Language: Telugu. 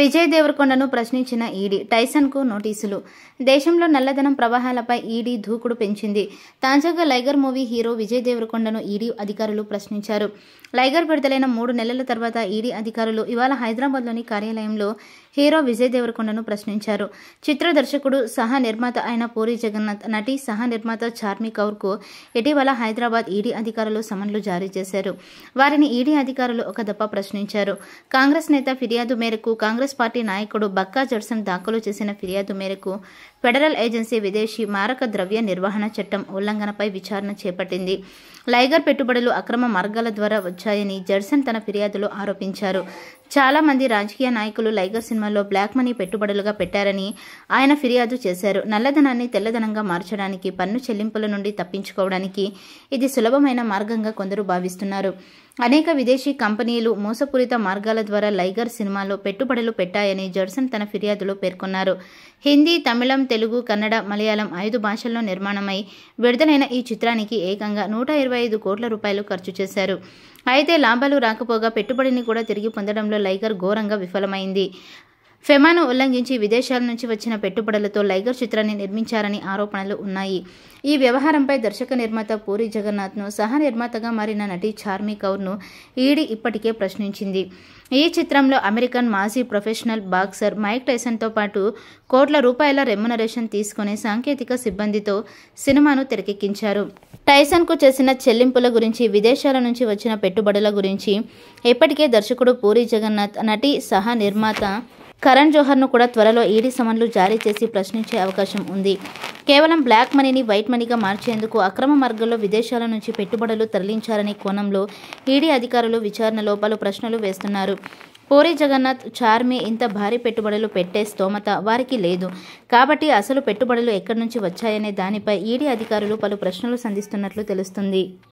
విజయ్ దేవరకొండను ప్రశ్నించిన ఈడీ టైసన్కు నోటీసులు దేశంలో నల్లధనం ప్రవాహాలపై ఈడీ దూకుడు పెంచింది తాజాగా లైగర్ మూవీ హీరో విజయ్ దేవరకొండను ఈడీ అధికారులు ప్రశ్నించారు లైగర్ విడుదలైన మూడు నెలల తర్వాత ఈడీ అధికారులు ఇవాళ హైదరాబాద్లోని కార్యాలయంలో హీరో విజయ్ దేవరకొండను ప్రశ్నించారు చిత్ర దర్శకుడు సహా నిర్మాత అయిన పూరి జగన్నాథ్ నటి సహా నిర్మాత చార్మి కౌర్కు ఇటీవల హైదరాబాద్ ఈడీ అధికారులు సమన్లు జారీ చేశారు వారిని ఈడీ అధికారులు ఒక దప్ప ప్రశ్నించారు కాంగ్రెస్ నేత ఫిర్యాదు మేరకు కాంగ్రెస్ పార్టీ నాయకుడు బక్కా జడ్సన్ దాఖలు చేసిన ఫిర్యాదు మేరకు ఫెడరల్ ఏజెన్సీ విదేశీ మారక ద్రవ్య నిర్వహణ చట్టం ఉల్లంఘనపై విచారణ చేపట్టింది లైగర్ పెట్టుబడులు అక్రమ మార్గాల ద్వారా వచ్చాయని జర్సన్ తన ఫిర్యాదులో ఆరోపించారు చాలా మంది రాజకీయ నాయకులు లైగర్ సినిమాలో బ్లాక్ మనీ పెట్టుబడులుగా పెట్టారని ఆయన ఫిర్యాదు చేశారు నల్లధనాన్ని తెల్లధనంగా మార్చడానికి పన్ను చెల్లింపుల నుండి తప్పించుకోవడానికి ఇది సులభమైన మార్గంగా కొందరు భావిస్తున్నారు అనేక విదేశీ కంపెనీలు మోసపూరిత మార్గాల ద్వారా లైగర్ సినిమాలో పెట్టుబడులు పెట్టాయని జడ్సన్ తన ఫిర్యాదులో పేర్కొన్నారు హిందీ తమిళం తెలుగు కన్నడ మలయాళం ఐదు భాషల్లో నిర్మాణమై విడుదలైన ఈ చిత్రానికి ఏకంగా నూట ఇరవై ఐదు కోట్ల రూపాయలు ఖర్చు చేశారు అయితే లాభాలు రాకపోగా పెట్టుబడిని కూడా తిరిగి పొందడంలో లైగర్ ఘోరంగా విఫలమైంది ఫెమాను ఉల్లంఘించి విదేశాల నుంచి వచ్చిన పెట్టుబడులతో లైగర్ చిత్రాన్ని నిర్మించారని ఆరోపణలు ఉన్నాయి ఈ వ్యవహారంపై దర్శక నిర్మాత పూరి జగన్నాథ్ను సహ నిర్మాతగా మారిన నటి చార్మి కౌర్ను ఈడీ ఇప్పటికే ప్రశ్నించింది ఈ చిత్రంలో అమెరికన్ మాజీ ప్రొఫెషనల్ బాక్సర్ మైక్ టైసన్తో పాటు కోట్ల రూపాయల రెమ్యునరేషన్ తీసుకునే సాంకేతిక సిబ్బందితో సినిమాను తెరకెక్కించారు టైసన్కు చేసిన చెల్లింపుల గురించి విదేశాల నుంచి వచ్చిన పెట్టుబడుల గురించి ఇప్పటికే దర్శకుడు పూరి జగన్నాథ్ నటి సహ నిర్మాత కరణ్ జోహర్ను కూడా త్వరలో ఈడీ సమన్లు జారీ చేసి ప్రశ్నించే అవకాశం ఉంది కేవలం బ్లాక్ మనీని వైట్ మనీగా మార్చేందుకు అక్రమ మార్గంలో విదేశాల నుంచి పెట్టుబడులు తరలించారనే కోణంలో ఈడీ అధికారులు విచారణలో పలు ప్రశ్నలు వేస్తున్నారు పూరి జగన్నాథ్ చార్మి ఇంత భారీ పెట్టుబడులు పెట్టే స్తోమత వారికి లేదు కాబట్టి అసలు పెట్టుబడులు ఎక్కడి నుంచి వచ్చాయనే దానిపై ఈడీ అధికారులు పలు ప్రశ్నలు సంధిస్తున్నట్లు తెలుస్తుంది